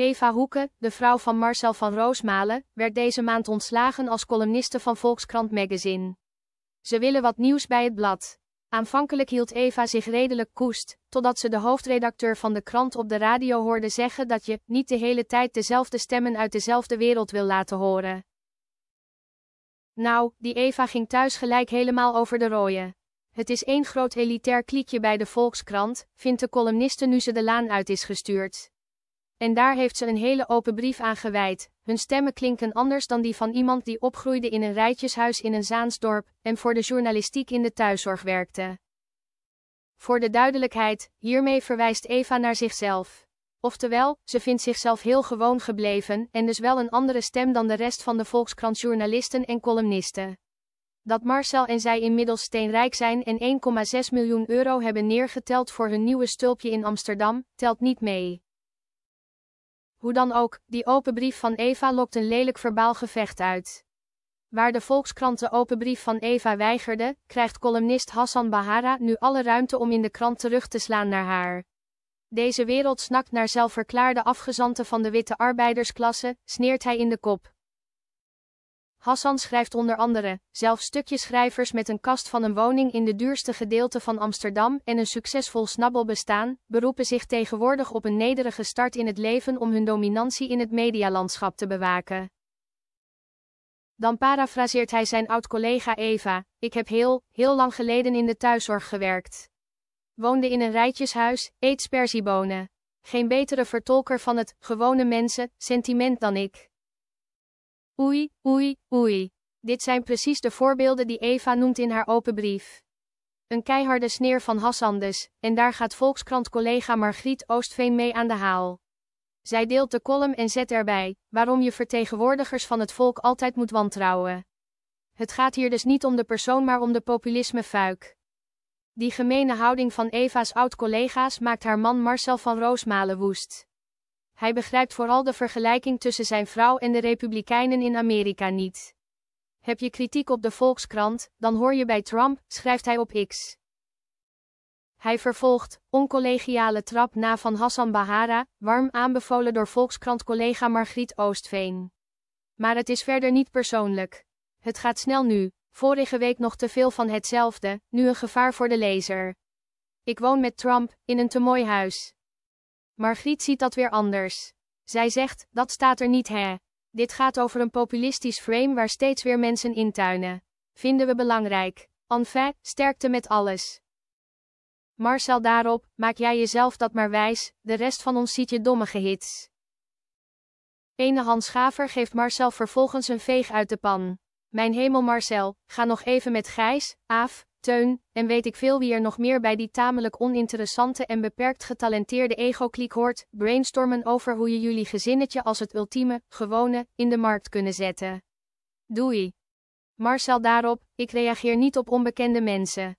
Eva Hoeken, de vrouw van Marcel van Roosmalen, werd deze maand ontslagen als columniste van Volkskrant Magazine. Ze willen wat nieuws bij het blad. Aanvankelijk hield Eva zich redelijk koest, totdat ze de hoofdredacteur van de krant op de radio hoorde zeggen dat je niet de hele tijd dezelfde stemmen uit dezelfde wereld wil laten horen. Nou, die Eva ging thuis gelijk helemaal over de rooien. Het is één groot elitair kliekje bij de Volkskrant, vindt de columniste nu ze de laan uit is gestuurd. En daar heeft ze een hele open brief aan gewijd. Hun stemmen klinken anders dan die van iemand die opgroeide in een rijtjeshuis in een Zaansdorp en voor de journalistiek in de thuiszorg werkte. Voor de duidelijkheid, hiermee verwijst Eva naar zichzelf. Oftewel, ze vindt zichzelf heel gewoon gebleven en dus wel een andere stem dan de rest van de Volkskrant journalisten en columnisten. Dat Marcel en zij inmiddels steenrijk zijn en 1,6 miljoen euro hebben neergeteld voor hun nieuwe stulpje in Amsterdam, telt niet mee. Hoe dan ook, die open brief van Eva lokt een lelijk verbaal gevecht uit. Waar de Volkskrant de open brief van Eva weigerde, krijgt columnist Hassan Bahara nu alle ruimte om in de krant terug te slaan naar haar. Deze wereld snakt naar zelfverklaarde afgezanten van de witte arbeidersklasse, sneert hij in de kop. Hassan schrijft onder andere zelf schrijvers met een kast van een woning in de duurste gedeelte van Amsterdam en een succesvol snabbelbestaan, beroepen zich tegenwoordig op een nederige start in het leven om hun dominantie in het medialandschap te bewaken. Dan parafraseert hij zijn oud-collega Eva, ik heb heel, heel lang geleden in de thuiszorg gewerkt. Woonde in een rijtjeshuis, eet sperziebonen. Geen betere vertolker van het, gewone mensen, sentiment dan ik. Oei, oei, oei. Dit zijn precies de voorbeelden die Eva noemt in haar open brief. Een keiharde sneer van Hassandes, en daar gaat Volkskrant-collega Margriet Oostveen mee aan de haal. Zij deelt de column en zet erbij, waarom je vertegenwoordigers van het volk altijd moet wantrouwen. Het gaat hier dus niet om de persoon maar om de populisme-fuik. Die gemene houding van Eva's oud-collega's maakt haar man Marcel van Roosmalen woest hij begrijpt vooral de vergelijking tussen zijn vrouw en de Republikeinen in Amerika niet. Heb je kritiek op de Volkskrant, dan hoor je bij Trump, schrijft hij op X. Hij vervolgt, oncollegiale trap na van Hassan Bahara, warm aanbevolen door Volkskrant-collega Margriet Oostveen. Maar het is verder niet persoonlijk. Het gaat snel nu, vorige week nog te veel van hetzelfde, nu een gevaar voor de lezer. Ik woon met Trump, in een te mooi huis. Margriet ziet dat weer anders. Zij zegt, dat staat er niet hè. Dit gaat over een populistisch frame waar steeds weer mensen intuinen. Vinden we belangrijk. Enfin, sterkte met alles. Marcel daarop, maak jij jezelf dat maar wijs, de rest van ons ziet je domme gehits. Ene Hans geeft Marcel vervolgens een veeg uit de pan. Mijn hemel Marcel, ga nog even met Gijs, Aaf, Teun, en weet ik veel wie er nog meer bij die tamelijk oninteressante en beperkt getalenteerde ego-kliek hoort, brainstormen over hoe je jullie gezinnetje als het ultieme, gewone, in de markt kunnen zetten. Doei. Marcel daarop, ik reageer niet op onbekende mensen.